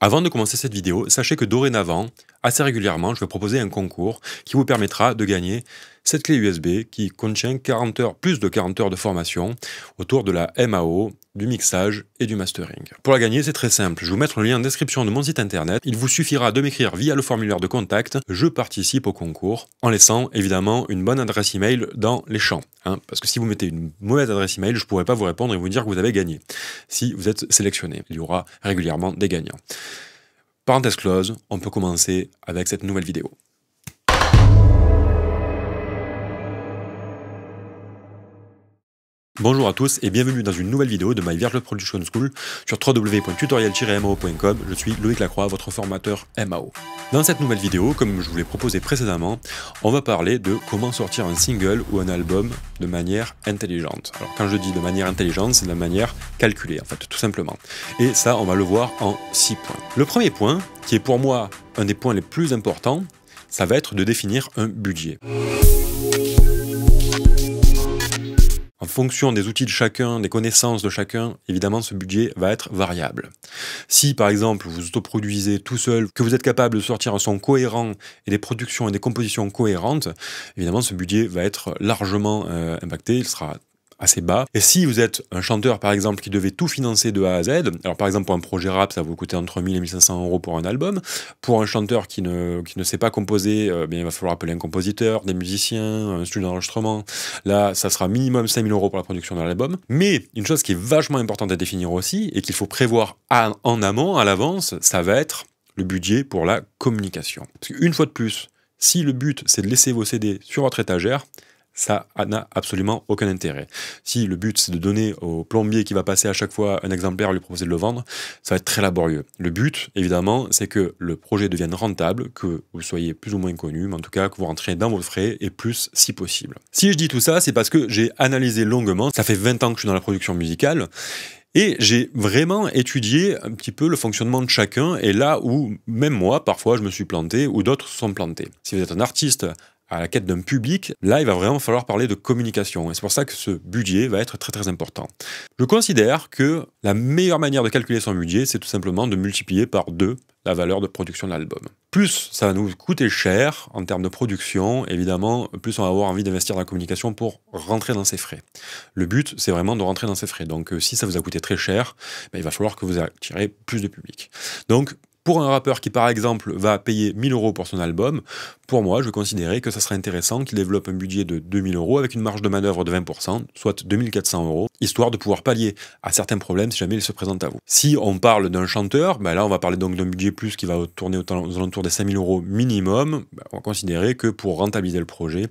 Avant de commencer cette vidéo, sachez que dorénavant, assez régulièrement, je vais proposer un concours qui vous permettra de gagner cette clé USB qui contient 40 heures, plus de 40 heures de formation autour de la MAO du mixage et du mastering. Pour la gagner, c'est très simple. Je vais vous mettre le lien en description de mon site internet. Il vous suffira de m'écrire via le formulaire de contact « Je participe au concours » en laissant évidemment une bonne adresse email dans les champs. Hein. parce que si vous mettez une mauvaise adresse email, je ne pourrai pas vous répondre et vous dire que vous avez gagné. Si vous êtes sélectionné, il y aura régulièrement des gagnants. Parenthèse close, on peut commencer avec cette nouvelle vidéo. Bonjour à tous et bienvenue dans une nouvelle vidéo de My Virtual Production School sur www.tutoriel-mao.com. Je suis Loïc Lacroix, votre formateur MAO. Dans cette nouvelle vidéo, comme je vous l'ai proposé précédemment, on va parler de comment sortir un single ou un album de manière intelligente. Alors quand je dis de manière intelligente, c'est de la manière calculée en fait, tout simplement. Et ça, on va le voir en 6 points. Le premier point, qui est pour moi un des points les plus importants, ça va être de définir un budget. En fonction des outils de chacun, des connaissances de chacun, évidemment, ce budget va être variable. Si, par exemple, vous autoproduisez tout seul, que vous êtes capable de sortir un son cohérent et des productions et des compositions cohérentes, évidemment, ce budget va être largement euh, impacté. Il sera assez bas. Et si vous êtes un chanteur, par exemple, qui devait tout financer de A à Z, alors par exemple pour un projet rap, ça va vous coûter entre 1000 et 1500 euros pour un album. Pour un chanteur qui ne, qui ne sait pas composer, euh, il va falloir appeler un compositeur, des musiciens, un studio d'enregistrement. Là, ça sera minimum 5000 euros pour la production de l'album. Mais une chose qui est vachement importante à définir aussi, et qu'il faut prévoir en amont, à l'avance, ça va être le budget pour la communication. Parce qu'une fois de plus, si le but c'est de laisser vos CD sur votre étagère, ça n'a absolument aucun intérêt. Si le but c'est de donner au plombier qui va passer à chaque fois un exemplaire lui proposer de le vendre, ça va être très laborieux. Le but, évidemment, c'est que le projet devienne rentable, que vous soyez plus ou moins connu, mais en tout cas que vous rentrez dans vos frais et plus si possible. Si je dis tout ça, c'est parce que j'ai analysé longuement, ça fait 20 ans que je suis dans la production musicale, et j'ai vraiment étudié un petit peu le fonctionnement de chacun et là où même moi, parfois, je me suis planté ou d'autres se sont plantés. Si vous êtes un artiste à la quête d'un public, là, il va vraiment falloir parler de communication. Et c'est pour ça que ce budget va être très très important. Je considère que la meilleure manière de calculer son budget, c'est tout simplement de multiplier par deux la valeur de production de l'album. Plus ça va nous coûter cher en termes de production, évidemment, plus on va avoir envie d'investir dans la communication pour rentrer dans ses frais. Le but, c'est vraiment de rentrer dans ses frais. Donc, euh, si ça vous a coûté très cher, ben, il va falloir que vous attirez plus de public. Donc, pour un rappeur qui, par exemple, va payer 1000 euros pour son album, pour moi, je vais considérer que ça serait intéressant qu'il développe un budget de 2000 euros avec une marge de manœuvre de 20%, soit 2400 euros, histoire de pouvoir pallier à certains problèmes si jamais ils se présentent à vous. Si on parle d'un chanteur, ben là, on va parler donc d'un budget plus qui va tourner aux alentours des 5000 euros minimum. Ben, on va considérer que pour rentabiliser le projet,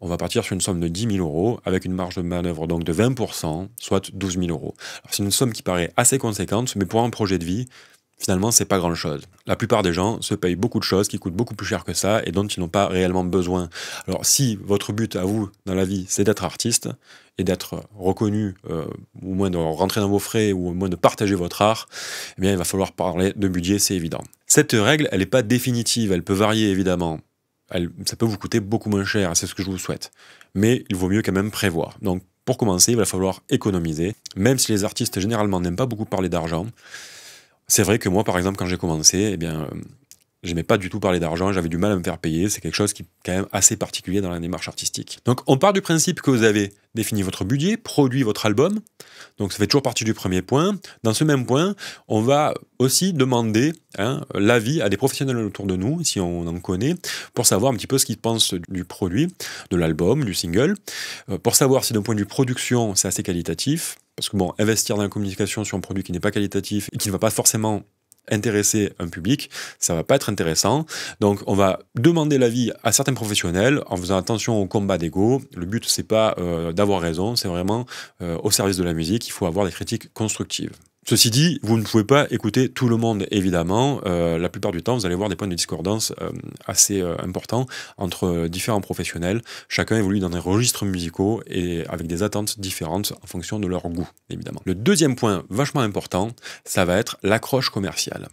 on va partir sur une somme de 10 000 euros avec une marge de manœuvre donc de 20%, soit 12 000 euros. C'est une somme qui paraît assez conséquente, mais pour un projet de vie, finalement, c'est pas grand chose. La plupart des gens se payent beaucoup de choses qui coûtent beaucoup plus cher que ça et dont ils n'ont pas réellement besoin. Alors, si votre but à vous dans la vie, c'est d'être artiste et d'être reconnu, euh, au moins de rentrer dans vos frais, ou au moins de partager votre art, eh bien, il va falloir parler de budget, c'est évident. Cette règle, elle n'est pas définitive, elle peut varier évidemment. ça peut vous coûter beaucoup moins cher, c'est ce que je vous souhaite. Mais il vaut mieux quand même prévoir. Donc, pour commencer, il va falloir économiser. Même si les artistes généralement n'aiment pas beaucoup parler d'argent, c'est vrai que moi, par exemple, quand j'ai commencé, eh bien, euh, n'aimais pas du tout parler d'argent, j'avais du mal à me faire payer. C'est quelque chose qui est quand même assez particulier dans la démarche artistique. Donc on part du principe que vous avez défini votre budget, produit votre album. Donc ça fait toujours partie du premier point. Dans ce même point, on va aussi demander hein, l'avis à des professionnels autour de nous, si on en connaît, pour savoir un petit peu ce qu'ils pensent du produit, de l'album, du single, euh, pour savoir si d'un point de vue production c'est assez qualitatif. Parce que bon, investir dans la communication sur un produit qui n'est pas qualitatif et qui ne va pas forcément intéresser un public, ça va pas être intéressant. Donc on va demander l'avis à certains professionnels en faisant attention au combat d'ego. Le but c'est pas euh, d'avoir raison, c'est vraiment euh, au service de la musique, il faut avoir des critiques constructives. Ceci dit, vous ne pouvez pas écouter tout le monde, évidemment. Euh, la plupart du temps, vous allez voir des points de discordance euh, assez euh, importants entre différents professionnels. Chacun évolue dans des registres musicaux et avec des attentes différentes en fonction de leur goût, évidemment. Le deuxième point vachement important, ça va être l'accroche commerciale.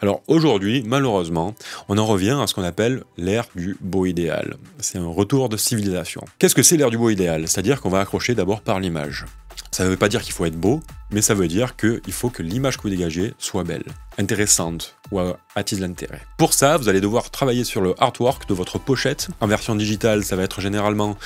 Alors aujourd'hui, malheureusement, on en revient à ce qu'on appelle l'ère du beau idéal. C'est un retour de civilisation. Qu'est-ce que c'est l'ère du beau idéal C'est-à-dire qu'on va accrocher d'abord par l'image. Ça ne veut pas dire qu'il faut être beau, mais ça veut dire qu'il faut que l'image que vous dégagez soit belle, intéressante ou attise l'intérêt. Pour ça, vous allez devoir travailler sur le artwork de votre pochette. En version digitale, ça va être généralement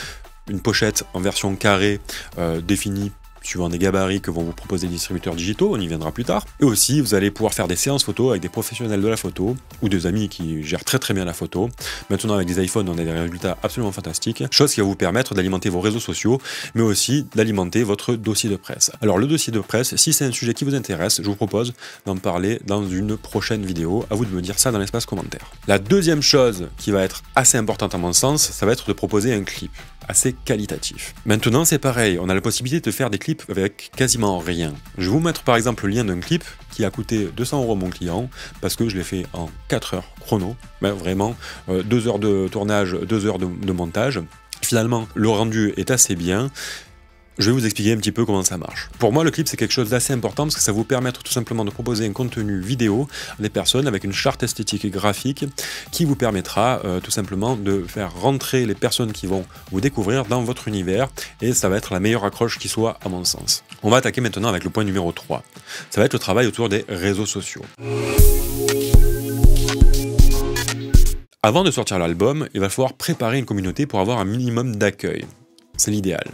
une pochette en version carrée euh, définie suivant des gabarits que vont vous proposer les distributeurs digitaux, on y viendra plus tard. Et aussi, vous allez pouvoir faire des séances photo avec des professionnels de la photo ou des amis qui gèrent très très bien la photo. Maintenant, avec des iPhones, on a des résultats absolument fantastiques, chose qui va vous permettre d'alimenter vos réseaux sociaux, mais aussi d'alimenter votre dossier de presse. Alors, le dossier de presse, si c'est un sujet qui vous intéresse, je vous propose d'en parler dans une prochaine vidéo. À vous de me dire ça dans l'espace commentaire. La deuxième chose qui va être assez importante à mon sens, ça va être de proposer un clip assez qualitatif. Maintenant c'est pareil, on a la possibilité de faire des clips avec quasiment rien. Je vous mettre par exemple le lien d'un clip qui a coûté 200 euros mon client parce que je l'ai fait en 4 heures chrono, mais ben, vraiment 2 euh, heures de tournage, 2 heures de montage. Finalement le rendu est assez bien je vais vous expliquer un petit peu comment ça marche. Pour moi, le clip, c'est quelque chose d'assez important parce que ça vous permet tout simplement de proposer un contenu vidéo à des personnes avec une charte esthétique et graphique qui vous permettra euh, tout simplement de faire rentrer les personnes qui vont vous découvrir dans votre univers et ça va être la meilleure accroche qui soit à mon sens. On va attaquer maintenant avec le point numéro 3. Ça va être le travail autour des réseaux sociaux. Avant de sortir l'album, il va falloir préparer une communauté pour avoir un minimum d'accueil. C'est l'idéal.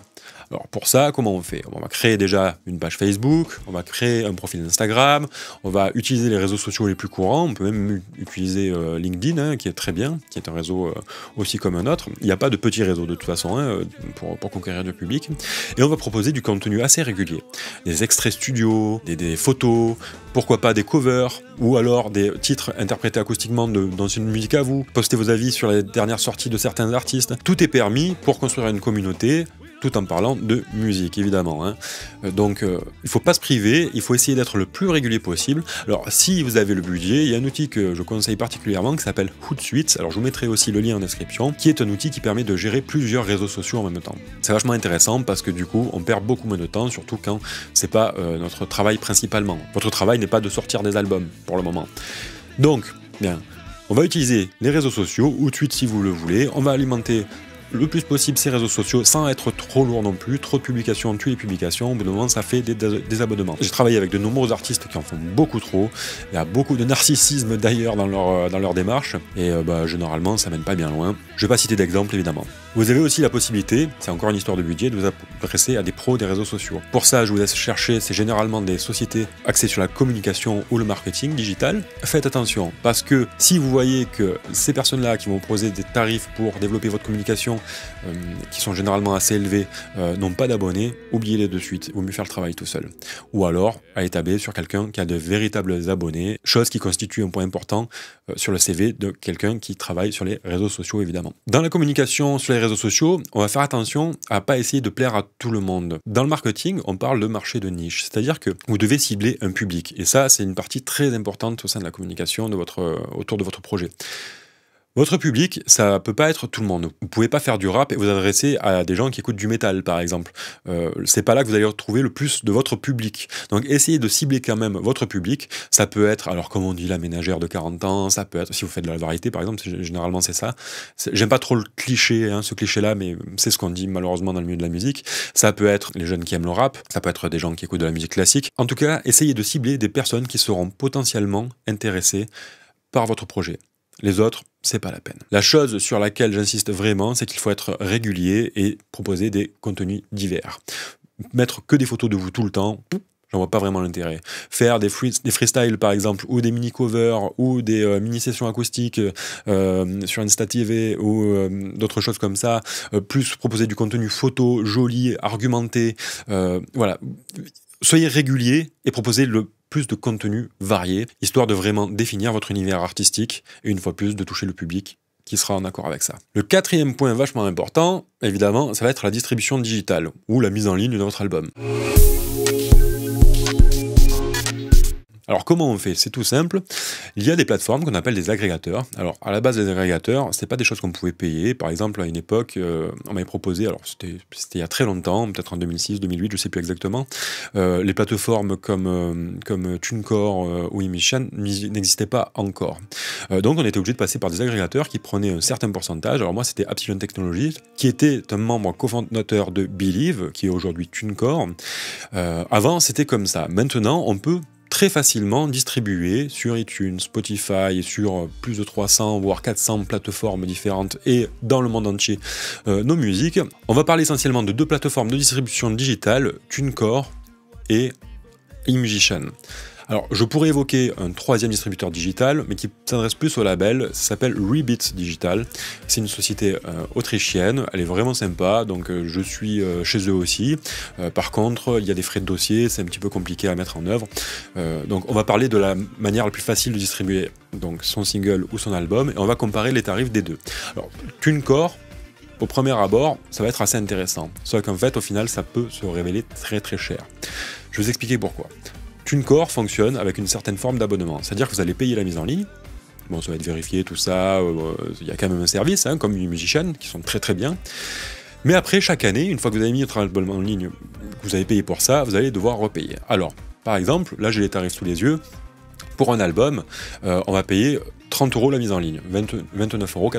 Alors pour ça, comment on fait On va créer déjà une page Facebook, on va créer un profil Instagram, on va utiliser les réseaux sociaux les plus courants, on peut même utiliser euh, LinkedIn, hein, qui est très bien, qui est un réseau euh, aussi comme un autre. Il n'y a pas de petit réseau de toute façon hein, euh, pour, conquérir du public. Et on va proposer du contenu assez régulier. Des extraits studio, des, photos, pourquoi pas des covers, ou alors des titres interprétés acoustiquement dans une musique à vous, poster vos avis sur les dernières sorties de certains artistes. Tout est permis pour construire une communauté tout en parlant de musique, évidemment. Hein. Euh, donc, euh, il faut pas se priver, il faut essayer d'être le plus régulier possible. Alors, si vous avez le budget, il y a un outil que je conseille particulièrement qui s'appelle Hootsuite. Alors, je vous mettrai aussi le lien en description, qui est un outil qui permet de gérer plusieurs réseaux sociaux en même temps. C'est vachement intéressant parce que du coup, on perd beaucoup moins de temps, surtout quand c'est pas euh, notre travail principalement. Votre travail n'est pas de sortir des albums pour le moment. Donc, bien, on va utiliser les réseaux sociaux ou si vous le voulez. On va alimenter le plus possible ces réseaux sociaux sans être trop lourd non plus. Trop de publications tuent les publications. Au bout d'un moment, ça fait des, abonnements. J'ai travaillé avec de nombreux artistes qui en font beaucoup trop. Il y a beaucoup de narcissisme d'ailleurs dans leur, dans leur démarche. Et euh, bah, généralement, ça mène pas bien loin. Je vais pas citer d'exemple évidemment. Vous avez aussi la possibilité, c'est encore une histoire de budget, de vous adresser à des pros des réseaux sociaux. Pour ça, je vous laisse chercher, c'est généralement des sociétés axées sur la communication ou le marketing digital. Faites attention, parce que si vous voyez que ces personnes-là qui vont proposer des tarifs pour développer votre communication, euh, qui sont généralement assez élevés, euh, n'ont pas d'abonnés, oubliez-les de suite, il vaut mieux faire le travail tout seul. Ou alors, à établir sur quelqu'un qui a de véritables abonnés, chose qui constitue un point important euh, sur le CV de quelqu'un qui travaille sur les réseaux sociaux, évidemment. Dans la communication sur les sociaux, on va faire attention à pas essayer de plaire à tout le monde. Dans le marketing, on parle de marché de niche, c'est-à-dire que vous devez cibler un public. Et ça, c'est une partie très importante au sein de la communication de votre, euh, autour de votre projet. Votre public, ça ne peut pas être tout le monde. Vous pouvez pas faire du rap et vous adresser à des gens qui écoutent du métal, par exemple. Euh, ce n'est pas là que vous allez retrouver le plus de votre public. Donc essayez de cibler quand même votre public. Ça peut être, alors comme on dit, la ménagère de 40 ans, ça peut être, si vous faites de la variété, par exemple, généralement c'est ça. J'aime pas trop le cliché, hein, ce cliché-là, mais c'est ce qu'on dit malheureusement dans le milieu de la musique. Ça peut être les jeunes qui aiment le rap, ça peut être des gens qui écoutent de la musique classique. En tout cas, essayez de cibler des personnes qui seront potentiellement intéressées par votre projet. Les autres, c'est pas la peine. La chose sur laquelle j'insiste vraiment, c'est qu'il faut être régulier et proposer des contenus divers. Mettre que des photos de vous tout le temps, j'en vois pas vraiment l'intérêt. Faire des, freestyles par exemple, ou des mini covers, ou des euh, mini sessions acoustiques euh, sur Insta TV, ou euh, d'autres choses comme ça, plus proposer du contenu photo, joli, argumenté, voilà. Soyez régulier et proposez le plus de contenu varié, histoire de vraiment définir votre univers artistique et une fois plus de toucher le public qui sera en accord avec ça. Le quatrième point vachement important, évidemment, ça va être la distribution digitale ou la mise en ligne de votre album. Alors comment on fait C'est tout simple. Il y a des plateformes qu'on appelle des agrégateurs. Alors à la base des agrégateurs, ce c'est pas des choses qu'on pouvait payer. Par exemple, à une époque, euh, on m'avait proposé, alors c'était il y a très longtemps, peut-être en 2006, 2008, je ne sais plus exactement, euh, les plateformes comme euh, comme TuneCore ou Emission n'existaient pas encore. donc on était obligé de passer par des agrégateurs qui prenaient un certain pourcentage. Alors moi, c'était Absolument Technologies, qui était un membre cofondateur de Believe, qui est aujourd'hui TuneCore. avant, c'était comme ça. Maintenant, on peut très facilement distribué sur iTunes, Spotify, sur euh, plus de 300 voire 400 plateformes différentes et dans le monde entier euh, nos musiques. On va parler essentiellement de deux plateformes de distribution digitale, TuneCore et eMusician. Alors, je pourrais évoquer un troisième distributeur digital, mais qui s'adresse plus au label. Ça s'appelle Rebit Digital. C'est une société euh, autrichienne. Elle est vraiment sympa. Donc, euh, je suis euh, chez eux aussi. par contre, il y a des frais de dossier. C'est un petit peu compliqué à mettre en œuvre. donc, on va parler de la manière la plus facile de distribuer donc son single ou son album, et on va comparer les tarifs des deux. Alors, TuneCore, au premier abord, ça va être assez intéressant. Sauf qu'en fait, au final, ça peut se révéler très très cher. Je vais vous expliquer pourquoi. TuneCore fonctionne avec une certaine forme d'abonnement. C'est-à-dire que vous allez payer la mise en ligne. Bon, ça va être vérifié, tout ça. Euh, euh, il y a quand même un service, hein, comme comme Musician, qui sont très très bien. Mais après, chaque année, une fois que vous avez mis votre abonnement en ligne, que vous avez payé pour ça, vous allez devoir repayer. Alors, par exemple, là j'ai les tarifs sous les yeux. Pour un album, euh, on va payer 30 euros la mise en ligne, 29,99 euros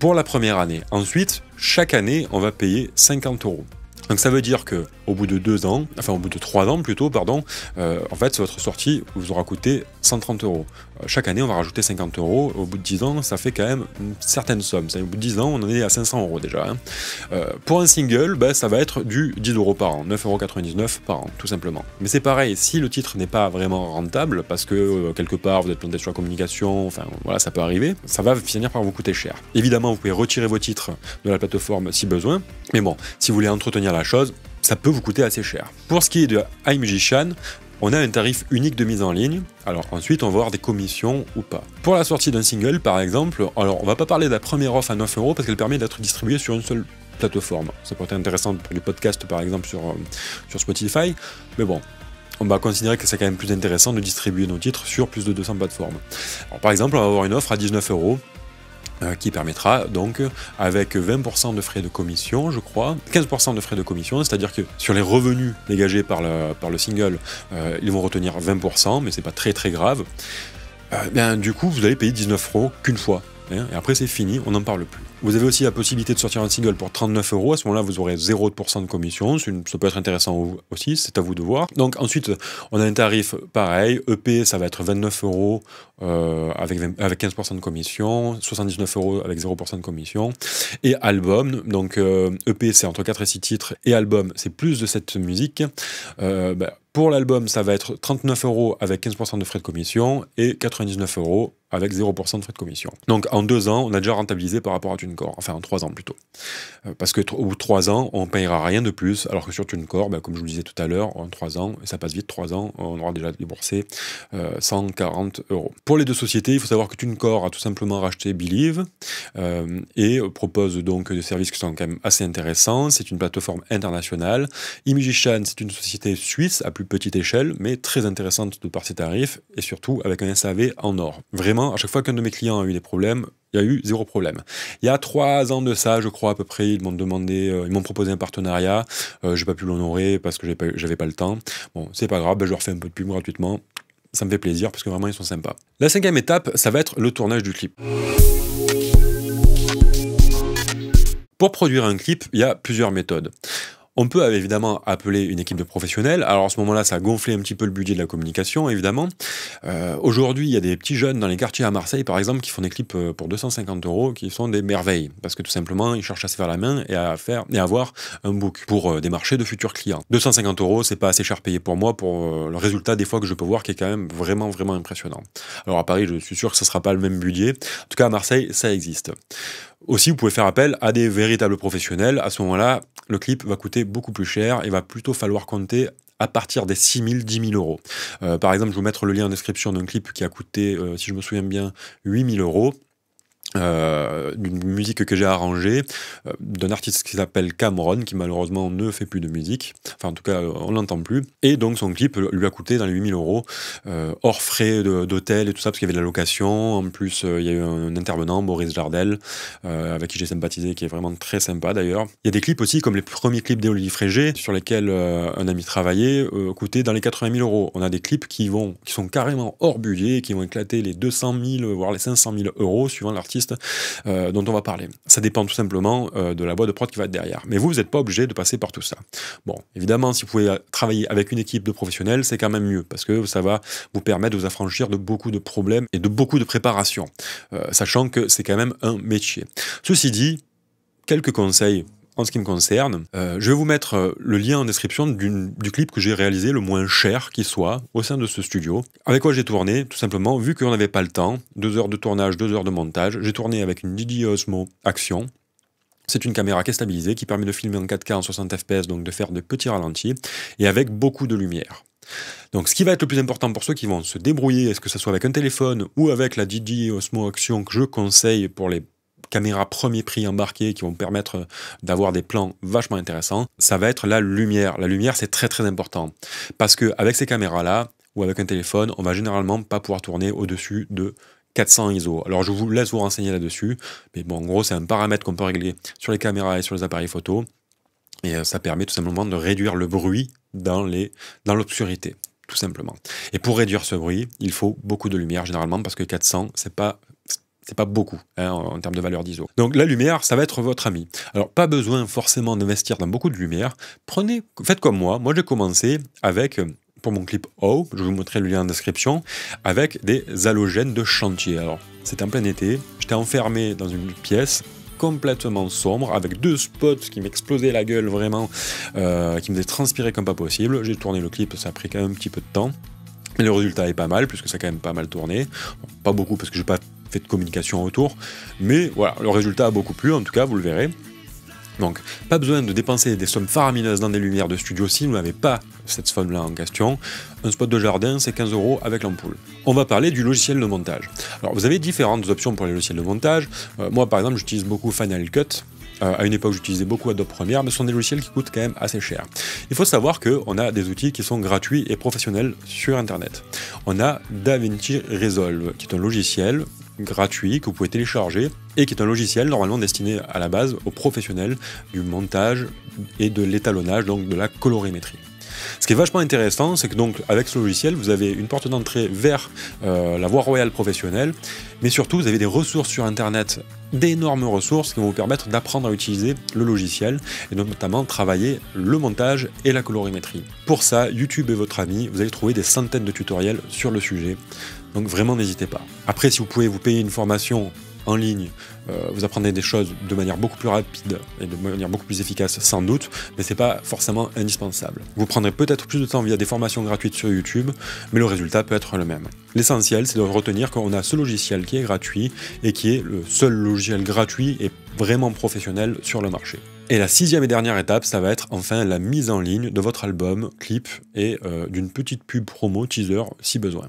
pour la première année. Ensuite, chaque année, on va payer 50 euros. Donc ça veut dire que au bout de deux ans, enfin au bout de trois ans plutôt, pardon, euh, en fait votre sortie vous aura coûté 130 euros. Euh, chaque année, on va rajouter 50 euros. Au bout de 10 ans, ça fait quand même une certaine somme. Au bout de 10 ans, on en est à 500 euros déjà. Hein. Euh, pour un single, ben, ça va être du 10 euros par an, 9,99 euros par an, tout simplement. Mais c'est pareil, si le titre n'est pas vraiment rentable, parce que quelque part vous êtes planté sur la communication, enfin voilà, ça peut arriver, ça va finir par vous coûter cher. Évidemment, vous pouvez retirer vos titres de la plateforme si besoin, mais bon, si vous voulez entretenir la chose, ça peut vous coûter assez cher. Pour ce qui est de iMusician, on a un tarif unique de mise en ligne, alors ensuite on va avoir des commissions ou pas. Pour la sortie d'un single par exemple, alors on va pas parler de la première offre à 9 euros parce qu'elle permet d'être distribuée sur une seule plateforme. Ça peut être intéressant pour les podcasts par exemple sur, euh, sur Spotify, mais bon, on va considérer que c'est quand même plus intéressant de distribuer nos titres sur plus de 200 plateformes. Alors, par exemple, on va avoir une offre à 19 euros euh, qui permettra donc, avec 20% de frais de commission, je crois, 15% de frais de commission, c'est-à-dire que sur les revenus dégagés par le, par le single, euh, ils vont retenir 20%, mais c'est pas très très grave. Euh, ben, du coup, vous allez payer 19 euros qu'une fois. Hein, et après, c'est fini, on n'en parle plus. Vous avez aussi la possibilité de sortir un single pour 39 euros. À ce moment-là, vous aurez 0% de commission. ça peut être intéressant aussi, c'est à vous de voir. Donc, ensuite, on a un tarif pareil. EP, ça va être 29 euros euh, avec, avec 15% de commission, 79 euros avec 0% de commission, et album, donc euh, EP c'est entre 4 et 6 titres, et album c'est plus de cette musique. Euh, ben, pour l'album, ça va être 39 euros avec 15% de frais de commission et 99 euros avec 0% de frais de commission. Donc en 2 ans, on a déjà rentabilisé par rapport à TuneCore, enfin en 3 ans plutôt. Euh, parce que ou bout trois ans, on ne payera rien de plus, alors que sur TuneCore, ben, comme je vous le disais tout à l'heure, en 3 ans, ça passe vite, 3 ans, on aura déjà déboursé 140 euros pour les deux sociétés, il faut savoir que TuneCore a tout simplement racheté Believe euh, et propose donc des services qui sont quand même assez intéressants. C'est une plateforme internationale. Imigichan, c'est une société suisse à plus petite échelle, mais très intéressante de par ses tarifs et surtout avec un SAV en or. Vraiment, à chaque fois qu'un de mes clients a eu des problèmes, il y a eu zéro problème. Il y a trois ans de ça, je crois à peu près, ils m'ont demandé, euh, ils m'ont proposé un partenariat. Euh, j'ai pas pu l'honorer parce que j'avais pas, pas le temps. Bon, c'est pas grave, ben, je leur fais un peu de pub gratuitement ça me fait plaisir parce que vraiment ils sont sympas. La cinquième étape, ça va être le tournage du clip. Pour produire un clip, il y a plusieurs méthodes. On peut évidemment appeler une équipe de professionnels. Alors à ce moment-là, ça a gonflé un petit peu le budget de la communication, évidemment. Euh, aujourd'hui, il y a des petits jeunes dans les quartiers à Marseille, par exemple, qui font des clips euh, pour 250 euros, qui sont des merveilles, parce que tout simplement, ils cherchent à se faire la main et à faire et à avoir un book pour euh, des marchés de futurs clients. 250 euros, c'est pas assez cher payé pour moi pour le résultat des fois que je peux voir, qui est quand même vraiment vraiment impressionnant. Alors à Paris, je suis sûr que ce sera pas le même budget. En tout cas, à Marseille, ça existe. Aussi, vous pouvez faire appel à des véritables professionnels. À ce moment-là, le clip va coûter beaucoup plus cher et va plutôt falloir compter à partir des 6 000, 10 000 euros. Euh, par exemple, je vais vous mettre le lien en description d'un clip qui a coûté, euh, si je me souviens bien, 8 000 euros. Euh, d'une musique que j'ai arrangée euh, d'un artiste qui s'appelle Cameron, qui malheureusement ne fait plus de musique, enfin en tout cas euh, on l'entend plus, et donc son clip lui a coûté dans les 8000 euros, hors frais d'hôtel et tout ça, parce qu'il y avait de la location, en plus il y a eu un, intervenant, Maurice Jardel, avec qui j'ai sympathisé, qui est vraiment très sympa d'ailleurs. Il y a des clips aussi, comme les premiers clips d'Olivier Frégé, sur lesquels un ami travaillait, coûtaient dans les 80 000 euros. On a des clips qui, vont, qui sont carrément hors budget, qui vont éclater les 200 000, voire les 500 000 euros, suivant l'artiste euh, dont on va parler. Ça dépend tout simplement euh, de la boîte de prod qui va être derrière. Mais vous, vous n'êtes pas obligé de passer par tout ça. Bon, évidemment, si vous pouvez euh, travailler avec une équipe de professionnels, c'est quand même mieux parce que ça va vous permettre de vous affranchir de beaucoup de problèmes et de beaucoup de préparation, sachant que c'est quand même un métier. Ceci dit, quelques conseils en ce qui me concerne. Euh, je vais vous mettre euh, le lien en description du clip que j'ai réalisé, le moins cher qui soit, au sein de ce studio. Avec quoi j'ai tourné, tout simplement, vu qu'on n'avait pas le temps, deux heures de tournage, deux heures de montage, j'ai tourné avec une Didi Osmo Action. C'est une caméra qui est stabilisée, qui permet de filmer en 4K en 60 fps, donc de faire de petits ralentis, et avec beaucoup de lumière. Donc ce qui va être le plus important pour ceux qui vont se débrouiller, est-ce que ce soit avec un téléphone ou avec la DJI Osmo Action que je conseille pour les caméras premier prix embarquées qui vont permettre euh, d'avoir des plans vachement intéressants, ça va être la lumière. La lumière, c'est très très important. Parce que avec ces caméras-là, ou avec un téléphone, on va généralement pas pouvoir tourner au-dessus de 400 ISO. Alors je vous laisse vous renseigner là-dessus, mais bon, en gros, c'est un paramètre qu'on peut régler sur les caméras et sur les appareils photo, et euh, ça permet tout simplement de réduire le bruit dans l'obscurité. tout simplement. Et pour réduire ce bruit, il faut beaucoup de lumière généralement parce que 400, c'est pas c'est pas beaucoup hein, en, termes de valeur d'ISO. Donc la lumière, ça va être votre ami. Alors pas besoin forcément d'investir dans beaucoup de lumière. Prenez, faites comme moi. Moi j'ai commencé avec euh, pour mon clip O, je vous montrerai le lien en description, avec des halogènes de chantier. Alors, c'était en plein été, j'étais enfermé dans une pièce complètement sombre, avec deux spots qui m'explosaient la gueule vraiment, euh, qui me faisaient transpirer comme pas possible. J'ai tourné le clip, ça a pris quand même un petit peu de temps. mais Le résultat est pas mal, puisque ça a quand même pas mal tourné. pas beaucoup, parce que j'ai pas de communication autour. Mais voilà, le résultat a beaucoup plu, en tout cas, vous le verrez. Donc, pas besoin de dépenser des sommes faramineuses dans des lumières de studio si vous n'avez pas cette somme-là en question. Un spot de jardin, c'est 15 euros avec l'ampoule. On va parler du logiciel de montage. Alors, vous avez différentes options pour les logiciels de montage. Euh, moi, par exemple, j'utilise beaucoup Final Cut. Euh, à une époque, j'utilisais beaucoup Adobe Premiere, mais ce sont des logiciels qui coûtent quand même assez cher. Il faut savoir que on a des outils qui sont gratuits et professionnels sur Internet. On a DaVinci Resolve, qui est un logiciel gratuit que vous pouvez télécharger et qui est un logiciel normalement destiné à la base aux professionnels du montage et de l'étalonnage, donc de la colorimétrie. Ce qui est vachement intéressant, c'est que donc avec ce logiciel, vous avez une porte d'entrée vers euh, la voie royale professionnelle, mais surtout vous avez des ressources sur Internet, d'énormes ressources qui vont vous permettre d'apprendre à utiliser le logiciel et notamment travailler le montage et la colorimétrie. Pour ça, YouTube est votre ami, vous allez trouver des centaines de tutoriels sur le sujet. Donc vraiment, n'hésitez pas. Après, si vous pouvez vous payer une formation en ligne, euh, vous apprendrez des choses de manière beaucoup plus rapide et de manière beaucoup plus efficace sans doute, mais ce n'est pas forcément indispensable. Vous prendrez peut-être plus de temps via des formations gratuites sur YouTube, mais le résultat peut être le même. L'essentiel, c'est de retenir qu'on a ce logiciel qui est gratuit et qui est le seul logiciel gratuit et vraiment professionnel sur le marché. Et la sixième et dernière étape, ça va être enfin la mise en ligne de votre album, clip et euh, d'une petite pub promo, teaser si besoin.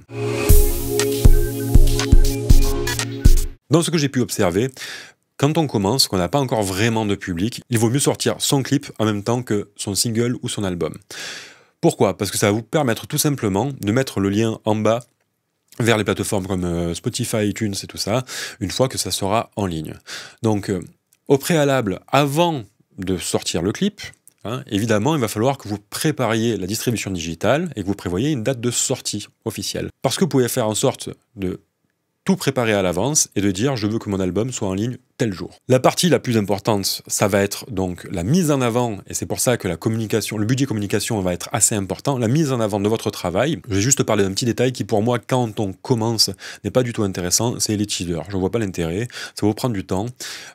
Dans ce que j'ai pu observer, quand on commence, qu'on n'a pas encore vraiment de public, il vaut mieux sortir son clip en même temps que son single ou son album. Pourquoi Parce que ça va vous permettre tout simplement de mettre le lien en bas vers les plateformes comme euh, Spotify, iTunes et tout ça, une fois que ça sera en ligne. Donc, euh, au préalable, avant de sortir le clip, hein, évidemment, il va falloir que vous prépariez la distribution digitale et que vous prévoyez une date de sortie officielle. Parce que vous pouvez faire en sorte de tout préparer à l'avance et de dire je veux que mon album soit en ligne tel jour. La partie la plus importante, ça va être donc la mise en avant, et c'est pour ça que la communication, le budget communication va être assez important, la mise en avant de votre travail. Je vais juste parler d'un petit détail qui pour moi, quand on commence, n'est pas du tout intéressant, c'est les teasers. Je ne vois pas l'intérêt, ça va vous prendre du temps.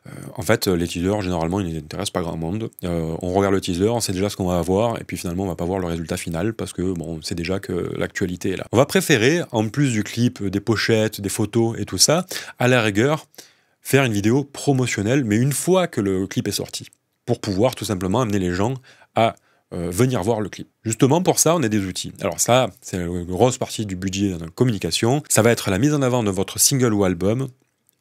Euh, en fait, les teasers, généralement, ils n'intéressent pas grand monde. Euh, on regarde le teaser, on sait déjà ce qu'on va avoir, et puis finalement, on ne va pas voir le résultat final parce que bon, on sait déjà que l'actualité est là. On va préférer, en plus du clip, des pochettes, des photos et tout ça, à la rigueur, faire une vidéo promotionnelle, mais une fois que le clip est sorti, pour pouvoir tout simplement amener les gens à euh, venir voir le clip. Justement, pour ça, on a des outils. Alors ça, c'est une grosse partie du budget dans la communication. Ça va être la mise en avant de votre single ou album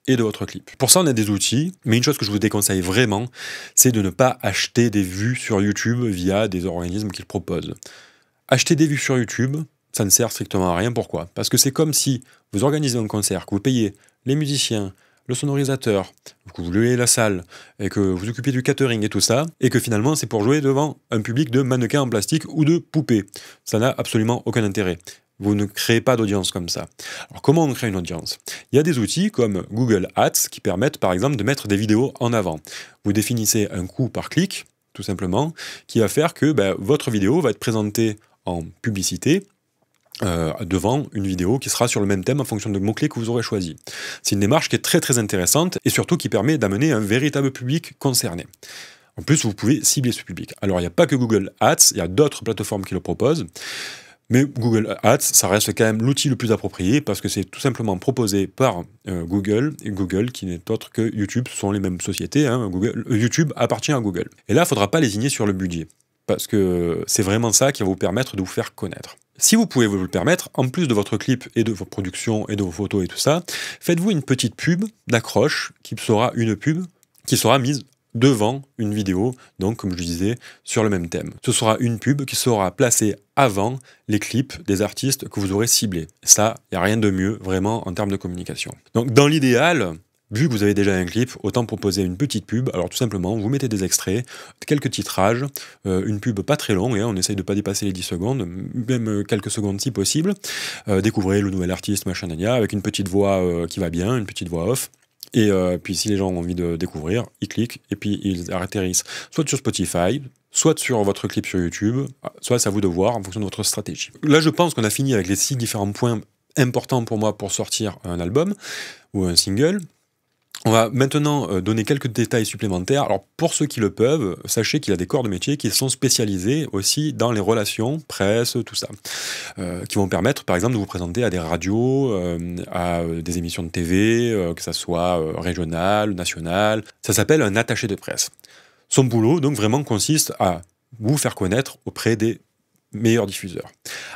et de votre clip. Pour ça, on a des outils, mais une chose que je vous déconseille vraiment, c'est de ne pas acheter des vues sur YouTube via des organismes qu'ils proposent. Acheter des vues sur YouTube, ça ne sert strictement à rien. Pourquoi Parce que c'est comme si vous organisez un concert, que vous payez les musiciens, le sonorisateur, que vous louez la salle, et que vous occupez du catering et tout ça, et que finalement c'est pour jouer devant un public de mannequins en plastique ou de poupées. Ça n'a absolument aucun intérêt. Vous ne créez pas d'audience comme ça. Alors comment on crée une audience Il y a des outils comme Google Ads qui permettent par exemple de mettre des vidéos en avant. Vous définissez un coût par clic, tout simplement, qui va faire que ben, votre vidéo va être présentée en publicité euh, devant une vidéo qui sera sur le même thème en fonction de mots-clés que vous aurez choisi. C'est une démarche qui est très très intéressante et surtout qui permet d'amener un véritable public concerné. En plus, vous pouvez cibler ce public. Alors, il n'y a pas que Google Ads, il y a d'autres plateformes qui le proposent. Mais Google Ads, ça reste quand même l'outil le plus approprié parce que c'est tout simplement proposé par euh, Google et Google qui n'est autre que YouTube, ce sont les mêmes sociétés. Hein. Euh, YouTube appartient à Google. Et là, il ne faudra pas lésigner sur le budget parce que c'est vraiment ça qui va vous permettre de vous faire connaître si vous pouvez vous le permettre, en plus de votre clip et de vos productions et de vos photos et tout ça, faites-vous une petite pub d'accroche qui sera une pub qui sera mise devant une vidéo, donc comme je disais, sur le même thème. Ce sera une pub qui sera placée avant les clips des artistes que vous aurez ciblés. Ça, il n'y a rien de mieux vraiment en termes de communication. Donc dans l'idéal, Vu que vous avez déjà un clip, autant proposer une petite pub. Alors tout simplement, vous mettez des extraits, quelques titrages, euh, une pub pas très longue, et hein, on essaye de pas dépasser les 10 secondes, même euh, quelques secondes si possible. Euh, découvrez le nouvel artiste, machin, avec une petite voix qui va bien, une petite voix off. Et puis si les gens ont envie de découvrir, ils cliquent et puis ils atterrissent soit sur Spotify, soit sur votre clip sur YouTube, ah, soit c'est à vous de voir en fonction de votre stratégie. Là je pense qu'on a fini avec les six différents points importants pour moi pour sortir un album ou un single. On va maintenant euh, donner quelques détails supplémentaires. Alors pour ceux qui le peuvent, sachez qu'il a des corps de métier qui sont spécialisés aussi dans les relations, presse, tout ça, euh, qui vont permettre par exemple de vous présenter à des radios, euh, à des émissions de TV, que ça soit régional, national. Ça s'appelle un attaché de presse. Son boulot donc vraiment consiste à vous faire connaître auprès des meilleur diffuseur.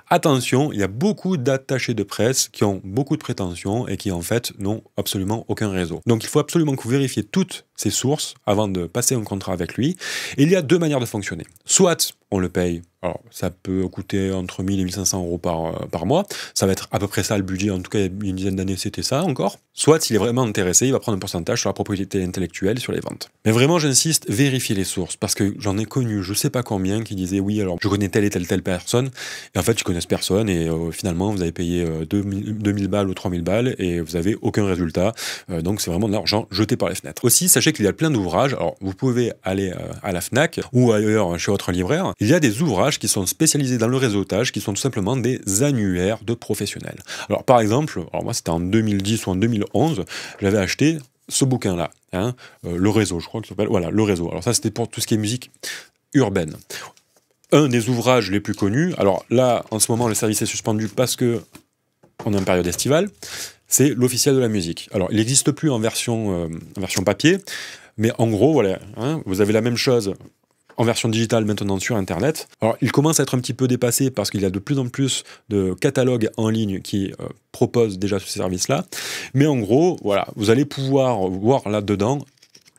Attention, il y a beaucoup d'attachés de presse qui ont beaucoup de prétentions et qui en fait n'ont absolument aucun réseau. Donc il faut absolument que vous vérifiez toutes ces sources avant de passer un contrat avec lui. Et il y a deux manières de fonctionner. Soit on le paye. Alors, ça peut coûter entre 1000 et 1500 euros par, euh, par mois. Ça va être à peu près ça le budget. En tout cas, une dizaine d'années, c'était ça encore. Soit, s'il est vraiment intéressé, il va prendre un pourcentage sur la propriété intellectuelle, sur les ventes. Mais vraiment, j'insiste, vérifiez les sources. Parce que j'en ai connu, je sais pas combien, qui disaient oui, alors je connais telle et telle, telle personne. Et en fait, tu connaissent personne. Et euh, finalement, vous avez payé 2000, euh, balles ou 3000 balles et vous avez aucun résultat. donc, c'est vraiment de l'argent jeté par les fenêtres. Aussi, sachez qu'il y a plein d'ouvrages. Alors, vous pouvez aller à la Fnac ou ailleurs chez votre libraire il y a des ouvrages qui sont spécialisés dans le réseautage, qui sont tout simplement des annuaires de professionnels. Alors par exemple, moi c'était en 2010 ou en 2011, j'avais acheté ce bouquin-là, hein, euh, Le Réseau, je crois qu'il s'appelle. Voilà, Le Réseau. Alors ça c'était pour tout ce qui est musique urbaine. Un des ouvrages les plus connus, alors là en ce moment le service est suspendu parce que on est en période estivale, c'est l'officiel de la musique. Alors il n'existe plus en version, euh, version papier, mais en gros, voilà, hein, vous avez la même chose en version digitale maintenant sur Internet. Alors, il commence à être un petit peu dépassé parce qu'il y a de plus en plus de catalogues en ligne qui euh, proposent déjà ce service-là. Mais en gros, voilà, vous allez pouvoir voir là-dedans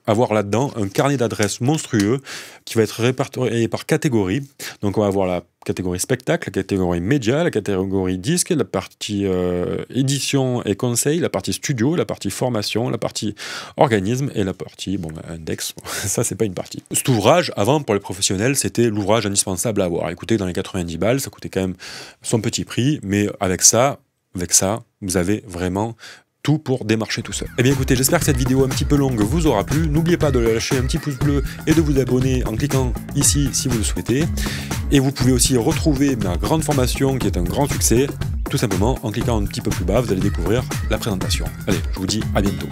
avoir là-dedans un carnet d'adresses monstrueux qui va être répertorié par catégorie. Donc on va avoir la catégorie spectacle, la catégorie média, la catégorie disque, la partie euh, édition et conseil, la partie studio, la partie formation, la partie organisme et la partie bon, ben, index. ça, c'est pas une partie. Cet ouvrage, avant, pour les professionnels, c'était l'ouvrage indispensable à avoir. Écoutez, dans les 90 balles, ça coûtait quand même son petit prix, mais avec ça, avec ça, vous avez vraiment tout pour démarcher tout seul. Eh bien écoutez, j'espère que cette vidéo un petit peu longue vous aura plu. N'oubliez pas de lâcher un petit pouce bleu et de vous abonner en cliquant ici si vous le souhaitez. Et vous pouvez aussi retrouver ma grande formation qui est un grand succès, tout simplement en cliquant un petit peu plus bas, vous allez découvrir la présentation. Allez, je vous dis à bientôt.